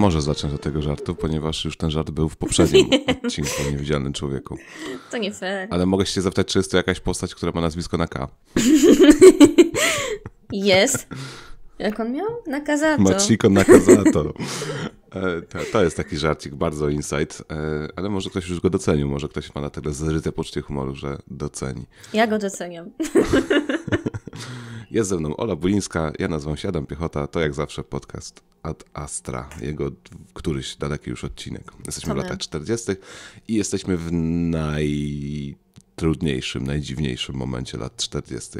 może zacząć od tego żartu, ponieważ już ten żart był w poprzednim odcinku o niewidzialnym człowieku. To nie fair. Ale mogę się zapytać, czy jest to jakaś postać, która ma nazwisko na K? Jest. Jak on miał? Nakazato. Machiko Nakazato. E, to, to jest taki żarcik, bardzo insight, e, ale może ktoś już go docenił, może ktoś ma na tyle zryte poczucie humoru, że doceni. Ja go doceniam. Jest ze mną Ola Bulińska, ja nazywam się Adam Piechota, to jak zawsze podcast Ad Astra, jego któryś daleki już odcinek. Jesteśmy w latach 40. i jesteśmy w najtrudniejszym, najdziwniejszym momencie lat 40.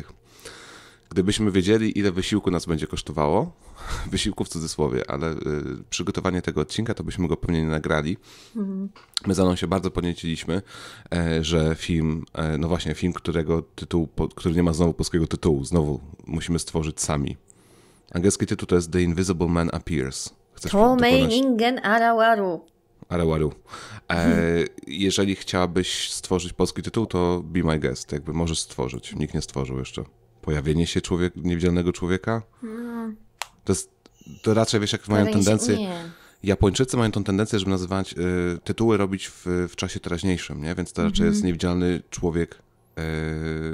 Gdybyśmy wiedzieli, ile wysiłku nas będzie kosztowało, wysiłku w cudzysłowie, ale y, przygotowanie tego odcinka, to byśmy go pewnie nie nagrali. Mhm. My za mną się bardzo podnieciliśmy, e, że film, e, no właśnie, film, którego tytuł, po, który nie ma znowu polskiego tytułu, znowu musimy stworzyć sami. Angielski tytuł to jest The Invisible Man Appears. Tomei Ingen Arawaru. Arawaru. E, mhm. jeżeli chciałabyś stworzyć polski tytuł, to be my guest, jakby możesz stworzyć. Nikt nie stworzył jeszcze pojawienie się człowiek, niewidzialnego człowieka. No. To, jest, to raczej wiesz, jak mają tendencję. Japończycy mają tą tendencję, żeby nazywać y, tytuły robić w, w czasie teraźniejszym, nie? więc to raczej mhm. jest niewidzialny człowiek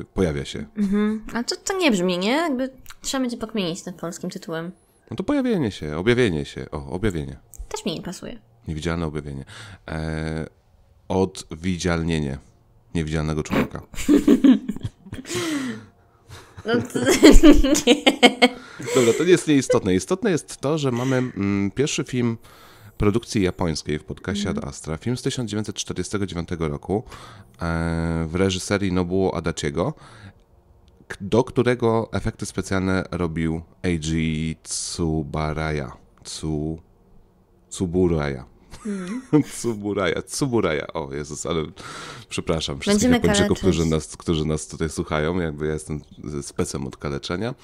y, pojawia się. Mhm. A to, to nie brzmi, nie? Jakby trzeba będzie pokmienić tym polskim tytułem. No to pojawienie się, objawienie się. O, objawienie. Też mi nie pasuje. Niewidzialne objawienie. E, odwidzialnienie niewidzialnego człowieka. No to... nie. Dobra, to jest nieistotne. Istotne jest to, że mamy mm, pierwszy film produkcji japońskiej w podcaście mhm. Ad Astra. Film z 1949 roku e, w reżyserii Nobuo Adachiego, do którego efekty specjalne robił Eiji Tsubaraya. Tsu, Tsuburaya. Hmm. Tsuburaja, Tsuburaja. O Jezus, ale przepraszam wszystkich Będziemy Japończyków, którzy nas, którzy nas tutaj słuchają. Jakby ja jestem specem od kaleczenia.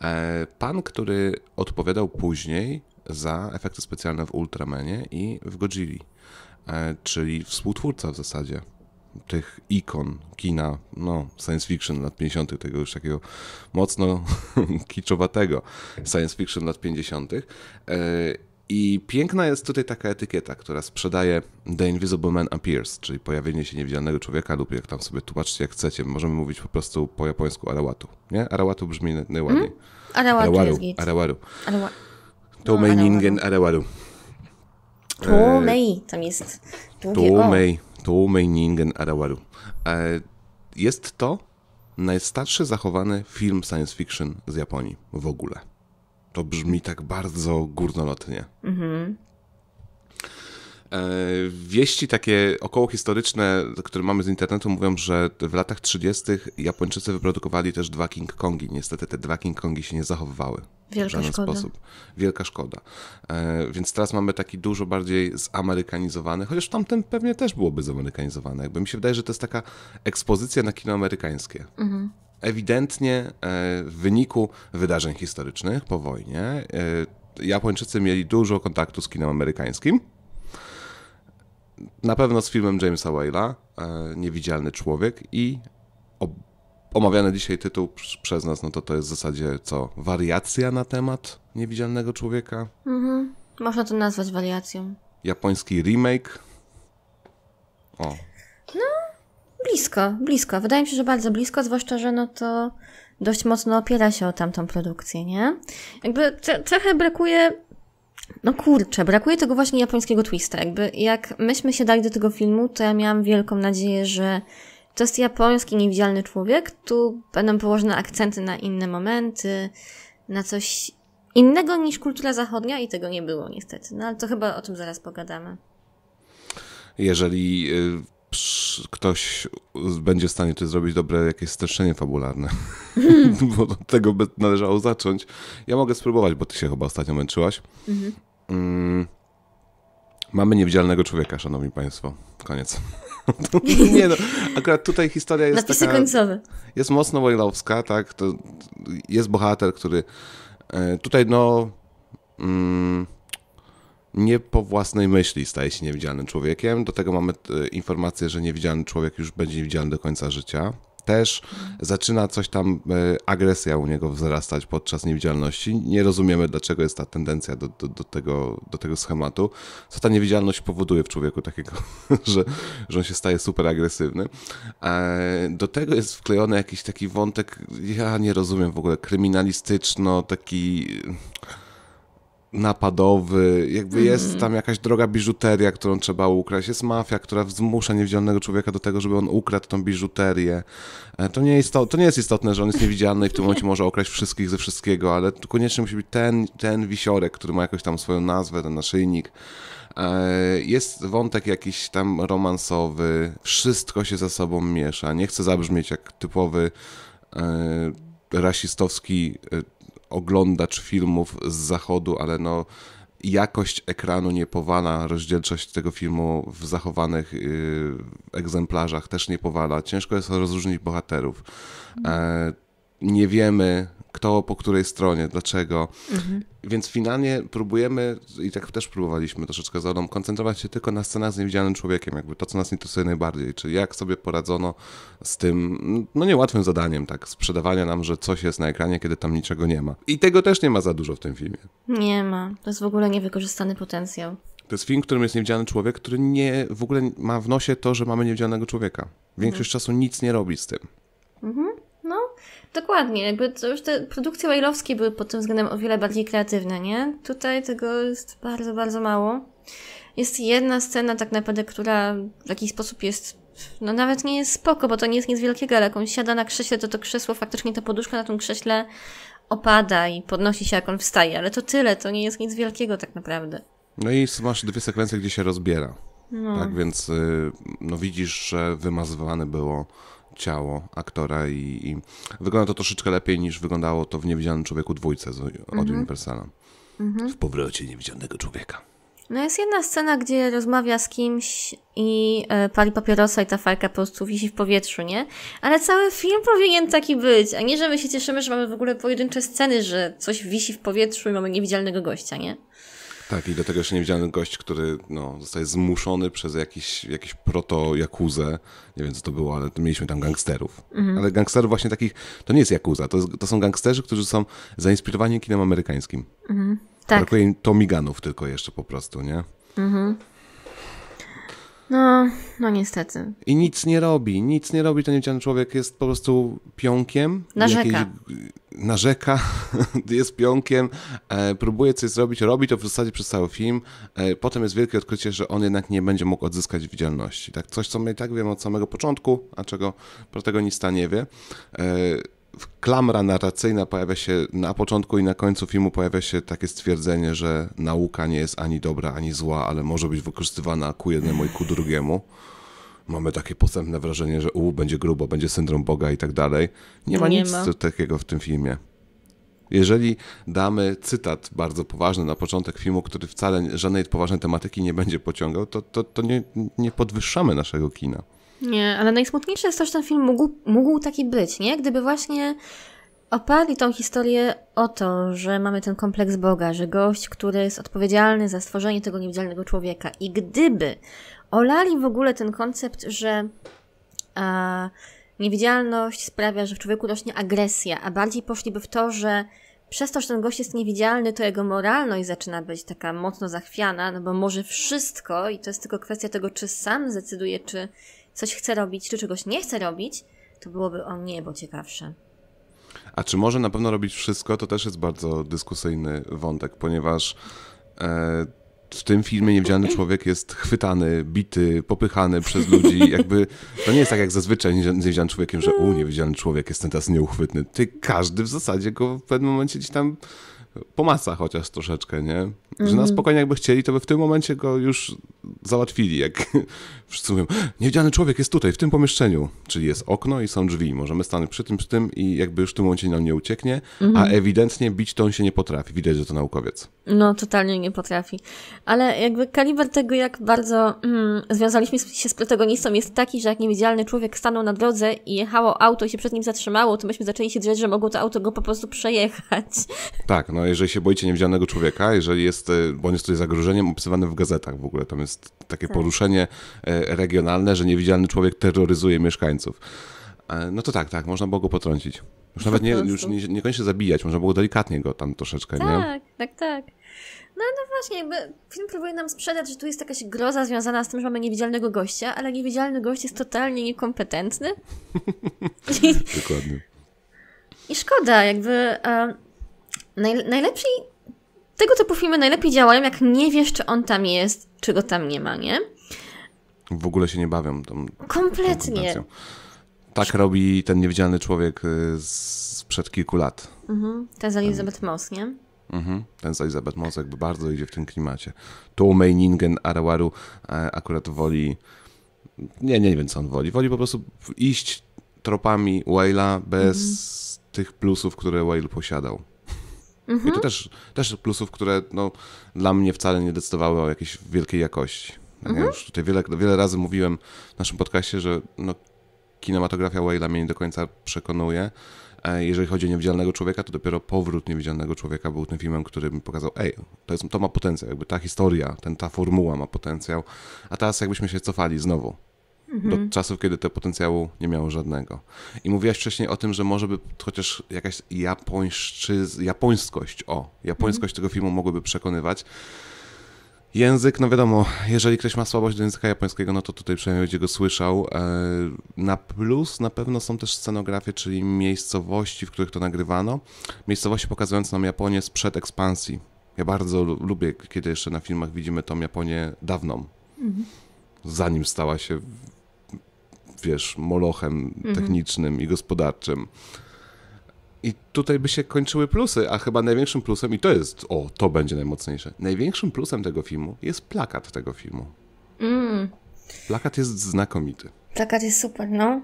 E, pan, który odpowiadał później za efekty specjalne w Ultramanie i w Godzilli, e, czyli współtwórca w zasadzie tych ikon kina, no, science fiction lat 50., tego już takiego mocno kiczowatego science fiction lat 50. I piękna jest tutaj taka etykieta, która sprzedaje The Invisible Man Appears, czyli pojawienie się niewidzialnego człowieka lub jak tam sobie tłumaczcie jak chcecie. Możemy mówić po prostu po japońsku arawatu, nie? Arawatu brzmi najładniej. Hmm? Arawatu arawaru, jest Arawaru. Arawa... Tomei no, ningen arawaru. Tomei, e, tam jest długie Tomei, Tomei ningen arawaru. E, jest to najstarszy zachowany film science fiction z Japonii w ogóle to brzmi tak bardzo górnolotnie. Mhm. E, wieści takie około historyczne, które mamy z internetu, mówią, że w latach 30. Japończycy wyprodukowali też dwa King Kongi. Niestety te dwa King Kongi się nie zachowywały. Wielka w żaden szkoda. sposób. Wielka szkoda. E, więc teraz mamy taki dużo bardziej zamerykanizowany, chociaż tamten pewnie też byłoby zamerykanizowany. Jakby mi się wydaje, że to jest taka ekspozycja na kino amerykańskie. Mhm. Ewidentnie e, w wyniku wydarzeń historycznych po wojnie Japończycy mieli dużo kontaktu z kinem amerykańskim na pewno z filmem Jamesa Whale'a, e, Niewidzialny Człowiek i omawiany dzisiaj tytuł przez nas, no to to jest w zasadzie co? Wariacja na temat Niewidzialnego Człowieka? Mhm. Można to nazwać wariacją. Japoński remake? O. No, blisko, blisko. Wydaje mi się, że bardzo blisko, zwłaszcza, że no to dość mocno opiera się o tamtą produkcję, nie? Jakby trochę brakuje no kurczę, brakuje tego właśnie japońskiego twista. Jakby jak myśmy się dali do tego filmu, to ja miałam wielką nadzieję, że to jest japoński niewidzialny człowiek, tu będą położone akcenty na inne momenty, na coś innego niż kultura zachodnia i tego nie było niestety. No ale to chyba o tym zaraz pogadamy. Jeżeli y, ktoś będzie w stanie tu zrobić dobre jakieś streszczenie fabularne. Mm. bo od tego by należało zacząć. Ja mogę spróbować, bo ty się chyba ostatnio męczyłaś. Mm. Mm. Mamy niewidzialnego człowieka, szanowni państwo. Koniec. nie no, akurat tutaj historia jest Napisy taka... końcowe. Jest mocno wojlowska, tak? To jest bohater, który... E, tutaj no... Mm, nie po własnej myśli staje się niewidzialnym człowiekiem. Do tego mamy e, informację, że niewidzialny człowiek już będzie niewidzialny do końca życia. Też zaczyna coś tam, e, agresja u niego wzrastać podczas niewidzialności. Nie rozumiemy, dlaczego jest ta tendencja do, do, do tego, do tego schematu. Co ta niewidzialność powoduje w człowieku takiego, że, że on się staje super agresywny. E, do tego jest wklejony jakiś taki wątek, ja nie rozumiem w ogóle, kryminalistyczno, taki napadowy, jakby mm. jest mhm. tam jakaś droga biżuteria, którą trzeba ukraść, jest mafia, która zmusza niewidzialnego człowieka do tego, żeby on ukradł tą biżuterię. E, to nie, istot, to nie jest istotne, że on jest niewidzialny i w tym momencie może okraść wszystkich ze wszystkiego, ale koniecznie musi być ten, ten wisiorek, który ma jakąś tam swoją nazwę, ten naszyjnik. E, jest wątek jakiś tam romansowy, wszystko się ze sobą miesza. Nie chcę zabrzmieć jak typowy e, rasistowski oglądacz filmów z zachodu, ale no jakość ekranu nie powala, rozdzielczość tego filmu w zachowanych yy, egzemplarzach też nie powala. Ciężko jest rozróżnić bohaterów. E, nie wiemy, kto po której stronie, dlaczego. Mhm. Więc finalnie próbujemy, i tak też próbowaliśmy troszeczkę z Olą, koncentrować się tylko na scenach z niewidzialnym człowiekiem, jakby to, co nas interesuje najbardziej, czyli jak sobie poradzono z tym, no niełatwym zadaniem, tak, sprzedawania nam, że coś jest na ekranie, kiedy tam niczego nie ma. I tego też nie ma za dużo w tym filmie. Nie ma. To jest w ogóle niewykorzystany potencjał. To jest film, w którym jest niewidzialny człowiek, który nie w ogóle ma w nosie to, że mamy niewidzialnego człowieka. Większość mhm. czasu nic nie robi z tym. Dokładnie, jakby to już te produkcje Wale'owskie były pod tym względem o wiele bardziej kreatywne, nie? Tutaj tego jest bardzo, bardzo mało. Jest jedna scena tak naprawdę, która w jakiś sposób jest, no nawet nie jest spoko, bo to nie jest nic wielkiego, ale jak on siada na krześle, to to krzesło, faktycznie ta poduszka na tym krześle opada i podnosi się jak on wstaje, ale to tyle, to nie jest nic wielkiego tak naprawdę. No i masz dwie sekwencje, gdzie się rozbiera. No. Tak więc y, no widzisz, że wymazywane było ciało aktora i, i, wygląda to troszeczkę lepiej niż wyglądało to w Niewidzialnym Człowieku dwójce z, od mm -hmm. Universala. Mm -hmm. W powrocie Niewidzialnego Człowieka. No jest jedna scena, gdzie rozmawia z kimś i e, pali papierosa i ta fajka po prostu wisi w powietrzu, nie? Ale cały film powinien taki być, a nie, że my się cieszymy, że mamy w ogóle pojedyncze sceny, że coś wisi w powietrzu i mamy niewidzialnego gościa, nie? Tak, i do tego jeszcze nie widziałem gość, który no, zostaje zmuszony przez jakiś, jakiś proto-jakuzę. Nie wiem, co to było, ale mieliśmy tam gangsterów. Mhm. Ale gangsterów właśnie takich, to nie jest jakuza, to, to, są gangsterzy, którzy są zainspirowani kinem amerykańskim. Mhm. Tak. Brakuje im Tomiganów tylko jeszcze po prostu, nie? Mhm. No, no niestety. I nic nie robi, nic nie robi ten niewidzialny człowiek, jest po prostu pionkiem. Narzeka. Jakiejś, narzeka, jest pionkiem, e, próbuje coś zrobić, robi to w zasadzie przez cały film. E, potem jest wielkie odkrycie, że on jednak nie będzie mógł odzyskać widzialności. Tak, coś, co my i tak wiemy od samego początku, a czego protagonista nie wie e, klamra narracyjna pojawia się na początku i na końcu filmu pojawia się takie stwierdzenie, że nauka nie jest ani dobra, ani zła, ale może być wykorzystywana ku jednemu i ku drugiemu mamy takie posępne wrażenie, że u, będzie grubo, będzie syndrom Boga i tak dalej. Nie ma nie nic ma. takiego w tym filmie. Jeżeli damy cytat bardzo poważny na początek filmu, który wcale żadnej poważnej tematyki nie będzie pociągał, to, to, to nie, nie podwyższamy naszego kina. Nie, ale najsmutniejsze jest to, że ten film mógł, mógł taki być, nie? Gdyby właśnie oparli tą historię o to, że mamy ten kompleks Boga, że gość, który jest odpowiedzialny za stworzenie tego niewidzialnego człowieka i gdyby olali w ogóle ten koncept, że a, e, niewidzialność sprawia, że w człowieku rośnie agresja, a bardziej poszliby w to, że przez to, że ten gość jest niewidzialny, to jego moralność zaczyna być taka mocno zachwiana, no bo może wszystko i to jest tylko kwestia tego, czy sam zdecyduje, czy coś chce robić, czy czegoś nie chce robić, to byłoby o niebo ciekawsze. A czy może na pewno robić wszystko, to też jest bardzo dyskusyjny wątek, ponieważ e, w tym filmie niewidzialny człowiek jest chwytany, bity, popychany przez ludzi. Jakby to nie jest tak jak zazwyczaj z niewidzialnym człowiekiem, że u, niewidzialny człowiek, jest ten teraz nieuchwytny. Ty każdy w zasadzie go w pewnym momencie gdzieś tam pomaca chociaż troszeczkę, nie? Że na mhm. spokojnie jakby chcieli, to by w tym momencie go już załatwili, jak wszyscy mówią, niewidziany człowiek jest tutaj, w tym pomieszczeniu, czyli jest okno i są drzwi, możemy stanąć przy tym, przy tym i jakby już w tym momencie nam nie ucieknie, a mhm. ewidentnie bić to on się nie potrafi, widać, że to naukowiec. No, totalnie nie potrafi. Ale jakby kaliber tego, jak bardzo mm, związaliśmy się z protagonistą jest taki, że jak niewidzialny człowiek stanął na drodze i jechało auto i się przed nim zatrzymało, to myśmy zaczęli się drzeć, że mogło to auto go po prostu przejechać. Tak, no jeżeli się boicie niewidzialnego człowieka, jeżeli jest, e, bo on jest tutaj zagrożeniem opisywanym w gazetach w ogóle, tam jest takie tak. poruszenie e, regionalne, że niewidzialny człowiek terroryzuje mieszkańców. E, no to tak, tak, można było go potrącić. Już nawet nie, już nie, niekoniecznie zabijać, można było delikatnie go tam troszeczkę, tak, nie? Tak, tak, No, no właśnie, jakby film próbuje nam sprzedać, że tu jest jakaś groza związana z tym, że mamy niewidzialnego gościa, ale niewidzialny gość jest totalnie niekompetentny. Dokładnie. I szkoda, jakby. Um, Naj, najlepiej, tego typu filmy najlepiej działają, jak nie wiesz, czy on tam jest, czy go tam nie ma, nie? W ogóle się nie bawią. Tą, Kompletnie. Tą tak robi ten niewidzialny człowiek y, sprzed kilku lat. Mhm. Ten z Elizabeth Moss, nie? Mhm. Ten z Elizabeth Moss jakby bardzo idzie w tym klimacie. Tu Meiningen Arawaru e, akurat woli... Nie, nie, nie wiem, co on woli. Woli po prostu iść tropami Whale'a bez mhm. tych plusów, które Whale posiadał. Mhm. I to też, też plusów, które no, dla mnie wcale nie decydowały o jakiejś wielkiej jakości. Ja mhm. już tutaj wiele, wiele razy mówiłem w naszym podcastie, że no, kinematografia Wayla mnie nie do końca przekonuje. E, jeżeli chodzi o Niewidzialnego Człowieka, to dopiero powrót Niewidzialnego Człowieka był tym filmem, który mi pokazał, ej, to, jest, to ma potencjał, jakby ta historia, ten, ta formuła ma potencjał, a teraz jakbyśmy się cofali znowu do mhm. czasów, kiedy te potencjału nie miało żadnego. I mówiłaś wcześniej o tym, że może by chociaż jakaś japońskość, o, japońskość mhm. tego filmu mogłyby przekonywać. Język, no wiadomo, jeżeli ktoś ma słabość do języka japońskiego, no to tutaj przynajmniej będzie go słyszał. E, na plus na pewno są też scenografie, czyli miejscowości, w których to nagrywano. Miejscowości pokazujące nam Japonię sprzed ekspansji. Ja bardzo lubię, kiedy jeszcze na filmach widzimy tą Japonię dawną. Mhm. Zanim stała się wiesz, molochem mhm. technicznym i gospodarczym. I tutaj by się kończyły plusy, a chyba największym plusem, i to jest, o, to będzie najmocniejsze, największym plusem tego filmu jest plakat tego filmu. Mm. Plakat jest znakomity. Plakat jest super, no.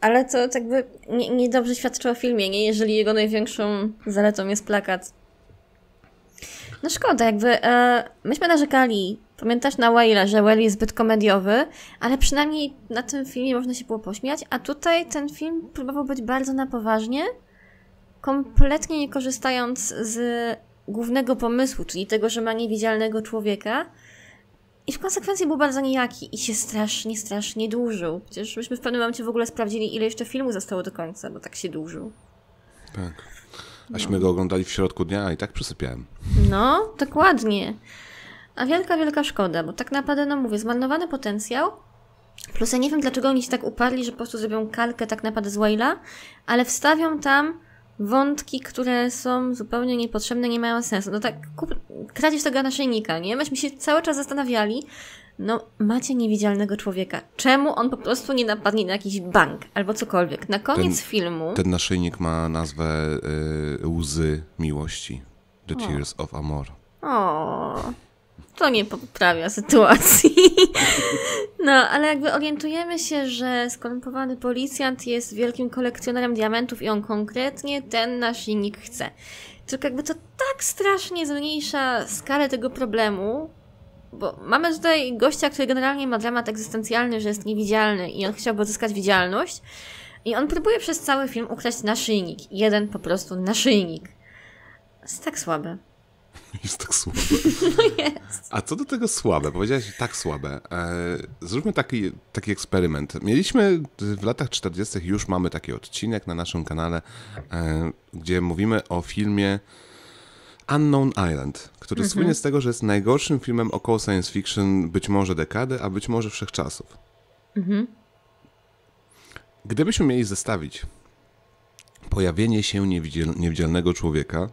Ale to jakby niedobrze nie, nie dobrze świadczy o filmie, nie? Jeżeli jego największą zaletą jest plakat. No szkoda, jakby e, myśmy narzekali Pamiętasz na Waila, że Whale jest zbyt komediowy, ale przynajmniej na tym filmie można się było pośmiać, a tutaj ten film próbował być bardzo na poważnie, kompletnie nie korzystając z głównego pomysłu, czyli tego, że ma niewidzialnego człowieka. I w konsekwencji był bardzo nijaki i się strasznie, strasznie dłużył. Przecież myśmy w pewnym momencie w ogóle sprawdzili, ile jeszcze filmu zostało do końca, bo tak się dłużył. Tak. Aśmy no. go oglądali w środku dnia, a i tak przysypiałem. No, dokładnie. A wielka, wielka szkoda, bo tak naprawdę, no mówię, zmarnowany potencjał. Plus ja nie wiem, dlaczego oni się tak uparli, że po prostu zrobią kalkę tak naprawdę z Wayla, ale wstawią tam wątki, które są zupełnie niepotrzebne, nie mają sensu. No tak, kup, kradzisz tego naszyjnika, nie? Myśmy się cały czas zastanawiali, no macie niewidzialnego człowieka. Czemu on po prostu nie napadnie na jakiś bank albo cokolwiek? Na koniec ten, filmu... Ten naszyjnik ma nazwę y, Łzy Miłości. The Tears of Amor. O to nie poprawia sytuacji. No, ale jakby orientujemy się, że skorumpowany policjant jest wielkim kolekcjonerem diamentów i on konkretnie ten nasz chce. Tylko jakby to tak strasznie zmniejsza skalę tego problemu, bo mamy tutaj gościa, który generalnie ma dramat egzystencjalny, że jest niewidzialny i on chciałby odzyskać widzialność. I on próbuje przez cały film ukraść naszyjnik. Jeden po prostu naszyjnik. Jest tak słabe. Jest tak słabe. No jest. A co do tego słabe, powiedziałeś tak słabe. E, zróbmy taki, taki eksperyment. Mieliśmy w latach 40. już mamy taki odcinek na naszym kanale, e, gdzie mówimy o filmie Unknown Island, który mhm. słynie z tego, że jest najgorszym filmem około science fiction być może dekady, a być może wszechczasów. Mhm. Gdybyśmy mieli zestawić pojawienie się niewidzialnego człowieka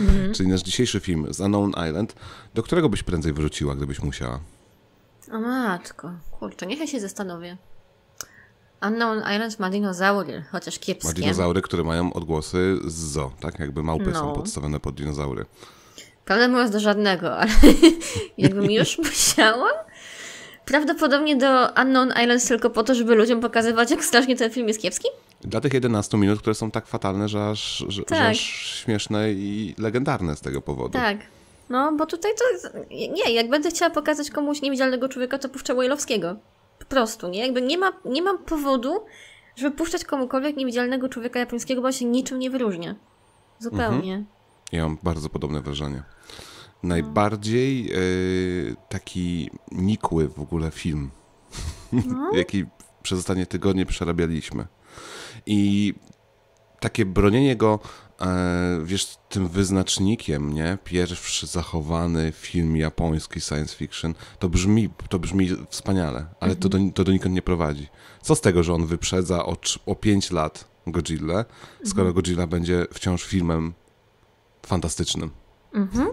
Mhm. Czyli nasz dzisiejszy film z Unknown Island, do którego byś prędzej wróciła, gdybyś musiała? O matko, kurczę, niech ja się zastanowię. Unknown Island ma dinozaury, chociaż kiepskie. Ma dinozaury, które mają odgłosy z zo, tak? Jakby małpy no. są podstawione pod dinozaury. Prawda mówiąc do żadnego, ale jakbym już musiała... Prawdopodobnie do Unknown Islands tylko po to, żeby ludziom pokazywać, jak strasznie ten film jest kiepski? Dla tych 11 minut, które są tak fatalne, że aż, że, tak. że aż śmieszne i legendarne z tego powodu. Tak. No, bo tutaj to. Nie, jak będę chciała pokazać komuś niewidzialnego człowieka, to puszczę Wojlowskiego. Po prostu, nie? Jakby nie ma, nie mam powodu, żeby puszczać komukolwiek niewidzialnego człowieka japońskiego, bo on się niczym nie wyróżnia. Zupełnie. Mhm. Ja mam bardzo podobne wrażenie. No. Najbardziej yy, taki nikły w ogóle film, no. jaki przez ostatnie tygodnie przerabialiśmy. I takie bronienie go, e, wiesz, tym wyznacznikiem, nie? Pierwszy zachowany film japoński science fiction, to brzmi, to brzmi wspaniale, ale mhm. to, do, to nie prowadzi. Co z tego, że on wyprzedza o, o 5 lat Godzilla, skoro mhm. Godzilla będzie wciąż filmem fantastycznym. Mhm.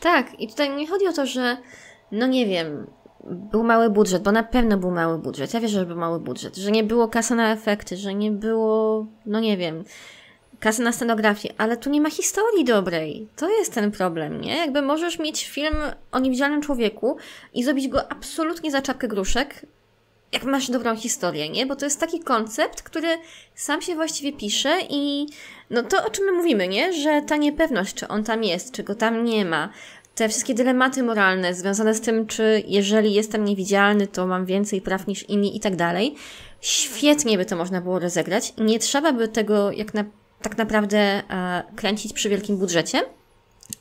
Tak, i tutaj nie chodzi o to, że no nie wiem, był mały budżet, bo na pewno był mały budżet. Ja wierzę, że był mały budżet, że nie było kasy na efekty, że nie było, no nie wiem, kasy na scenografię, ale tu nie ma historii dobrej. To jest ten problem, nie? Jakby możesz mieć film o niewidzialnym człowieku i zrobić go absolutnie za czapkę gruszek, jak masz dobrą historię, nie? Bo to jest taki koncept, który sam się właściwie pisze i no to o czym my mówimy, nie? Że ta niepewność, czy on tam jest, czy go tam nie ma, te wszystkie dylematy moralne związane z tym, czy jeżeli jestem niewidzialny, to mam więcej praw niż inni i tak dalej. Świetnie by to można było rozegrać. Nie trzeba by tego jak na, tak naprawdę e, kręcić przy wielkim budżecie,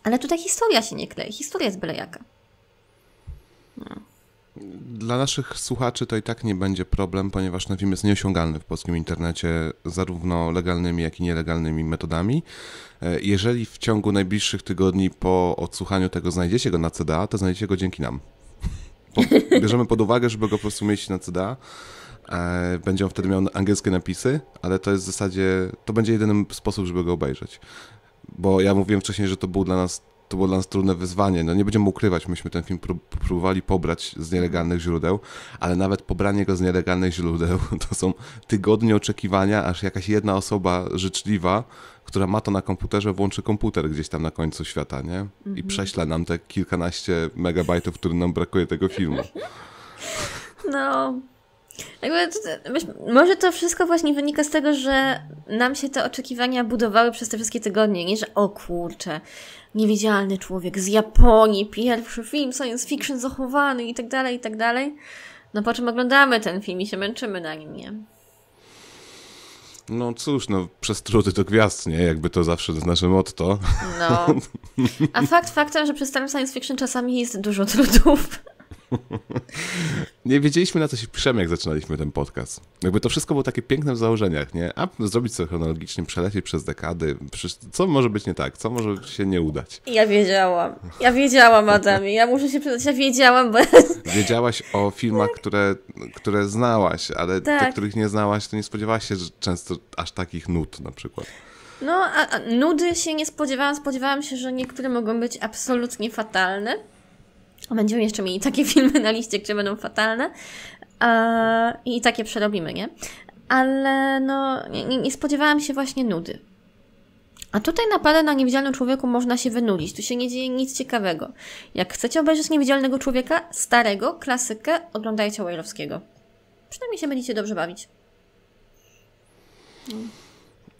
ale tutaj historia się nie klei. Historia jest byle jaka. No. Dla naszych słuchaczy to i tak nie będzie problem, ponieważ ten no, film jest nieosiągalny w polskim internecie zarówno legalnymi, jak i nielegalnymi metodami. E, jeżeli w ciągu najbliższych tygodni po odsłuchaniu tego znajdziecie go na CDA, to znajdziecie go dzięki nam. bierzemy pod uwagę, żeby go po prostu mieć na CDA. E, będzie on wtedy miał angielskie napisy, ale to jest w zasadzie, to będzie jedyny sposób, żeby go obejrzeć. Bo ja mówiłem wcześniej, że to był dla nas to było dla nas trudne wyzwanie. No nie będziemy ukrywać, myśmy ten film próbowali pobrać z nielegalnych źródeł, ale nawet pobranie go z nielegalnych źródeł to są tygodnie oczekiwania, aż jakaś jedna osoba życzliwa, która ma to na komputerze, włączy komputer gdzieś tam na końcu świata, nie? I mhm. prześle nam te kilkanaście megabajtów, które nam brakuje tego filmu. No, jakby, może to wszystko właśnie wynika z tego, że nam się te oczekiwania budowały przez te wszystkie tygodnie, nie że o kurczę, Niewidzialny człowiek z Japonii, pierwszy film science fiction zachowany i tak dalej, i tak dalej. No po czym oglądamy ten film i się męczymy na nim, nie? No cóż, no przez trudy to gwiazd, nie? Jakby to zawsze z nasze motto. No. A fakt faktem, że starym science fiction czasami jest dużo trudów. nie wiedzieliśmy, na co się piszemy, jak zaczynaliśmy ten podcast. Jakby to wszystko było takie piękne w założeniach, nie? A zrobić to chronologicznie, przelecieć przez dekady. Co może być nie tak? Co może się nie udać? Ja wiedziałam. Ja wiedziałam, Adamie. Ja muszę się przyznać, ja wiedziałam, bo... Wiedziałaś o filmach, które, które znałaś, ale tak. te, których nie znałaś, to nie spodziewałaś się że często aż takich nut na przykład. No, a, a nudy się nie spodziewałam. Spodziewałam się, że niektóre mogą być absolutnie fatalne. Będziemy jeszcze mieli takie filmy na liście, które będą fatalne i takie przerobimy, nie? Ale no, nie, nie spodziewałam się właśnie nudy. A tutaj naprawdę na niewidzialnym człowieku można się wynulić. Tu się nie dzieje nic ciekawego. Jak chcecie obejrzeć niewidzialnego człowieka, starego, klasykę, oglądajcie Weyerowskiego. Przynajmniej się będziecie dobrze bawić.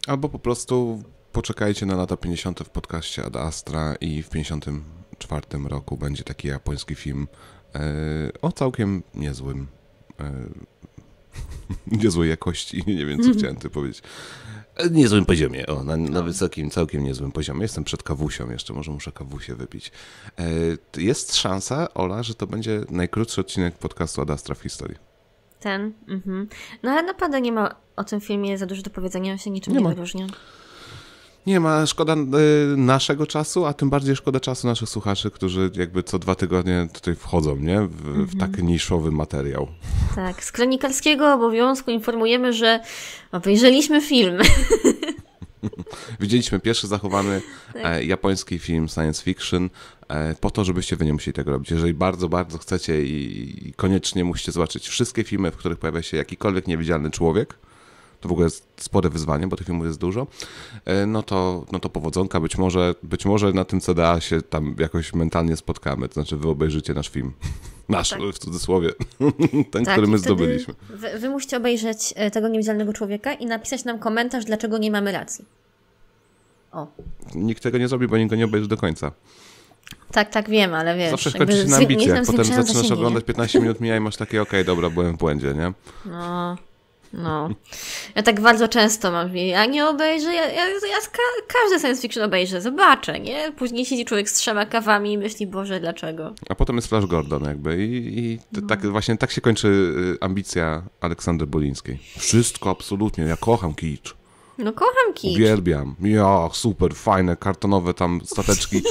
Albo po prostu poczekajcie na lata 50. w podcaście Ad Astra i w 50. Czwartym roku będzie taki japoński film e, o całkiem niezłym e, niezłej jakości, nie wiem co mhm. chciałem ty powiedzieć. E, niezłym poziomie, o, na, na, no. wysokim, całkiem niezłym poziomie. Jestem przed kawusią jeszcze, może muszę kawusię wypić. Jest szansa, Ola, że to będzie najkrótszy odcinek podcastu Adastra w historii. Ten, mhm. No ale naprawdę nie ma o tym filmie za dużo do powiedzenia, on się niczym nie, nie wyróżnia. Nie ma, szkoda y, naszego czasu, a tym bardziej szkoda czasu naszych słuchaczy, którzy jakby co dwa tygodnie tutaj wchodzą, nie? W, mhm. w tak niszowy materiał. Tak, z kronikarskiego obowiązku informujemy, że obejrzeliśmy film. Widzieliśmy pierwszy zachowany e, tak. japoński film science fiction, e, po to, żebyście wy nie musieli tego robić. Jeżeli bardzo, bardzo chcecie i, koniecznie musicie zobaczyć wszystkie filmy, w których pojawia się jakikolwiek niewidzialny człowiek, w ogóle jest spore wyzwanie, bo tych filmów jest dużo, e, no to, no to powodzonka, być może, być może na tym CDA się tam jakoś mentalnie spotkamy, to znaczy wy obejrzycie nasz film. Nasz, tak. w cudzysłowie. Ten, tak, który my zdobyliśmy. Wy, wy musicie obejrzeć e, tego niewidzialnego człowieka i napisać nam komentarz, dlaczego nie mamy racji. O. Nikt tego nie zrobi, bo nikt go nie obejrzy do końca. Tak, tak wiem, ale wiesz. Zawsze kończy się na bicie. Potem zaczynasz oglądać 15 minut mija i masz takie, okej, okay, dobra, byłem w błędzie, nie? No. No. Ja tak bardzo często mam, ja nie obejrzę, ja, ja, ja ka każdy science fiction obejrzę, zobaczę, nie? Później siedzi człowiek z trzema kawami i myśli, Boże, dlaczego? A potem jest Flash Gordon jakby i, i tak no. tak właśnie tak się kończy y, ambicja Aleksandry Bolińskiej. Wszystko absolutnie, ja kocham kicz. No kocham kicz. Uwielbiam. Ja, super, fajne, kartonowe tam stateczki,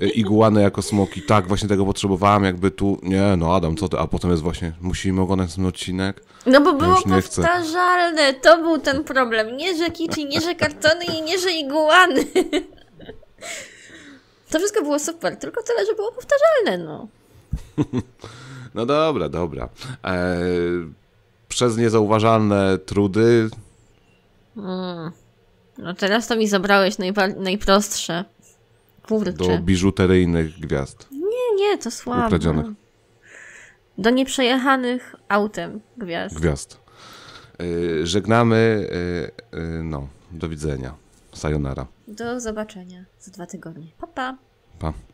e, iguany jako smoki. Tak, właśnie tego potrzebowałam, jakby tu, nie, no Adam, co ty, a potem jest właśnie, musimy oglądać ten odcinek. No bo było ja powtarzalne, to był ten problem. Nie, że kici, nie, że kartony i nie, że iguany. To wszystko było super, tylko tyle, że było powtarzalne, no. No dobra, dobra. Eee, przez niezauważalne trudy Mm. No teraz to mi zabrałeś najprostsze. Kurczę. Do biżuteryjnych gwiazd. Nie, nie, to słabo. Ukradzionych. Do nieprzejechanych autem gwiazd. Gwiazd. Yy, żegnamy. Yy, yy, no, do widzenia. Sayonara. Do zobaczenia za dwa tygodnie. Pa, pa. Pa.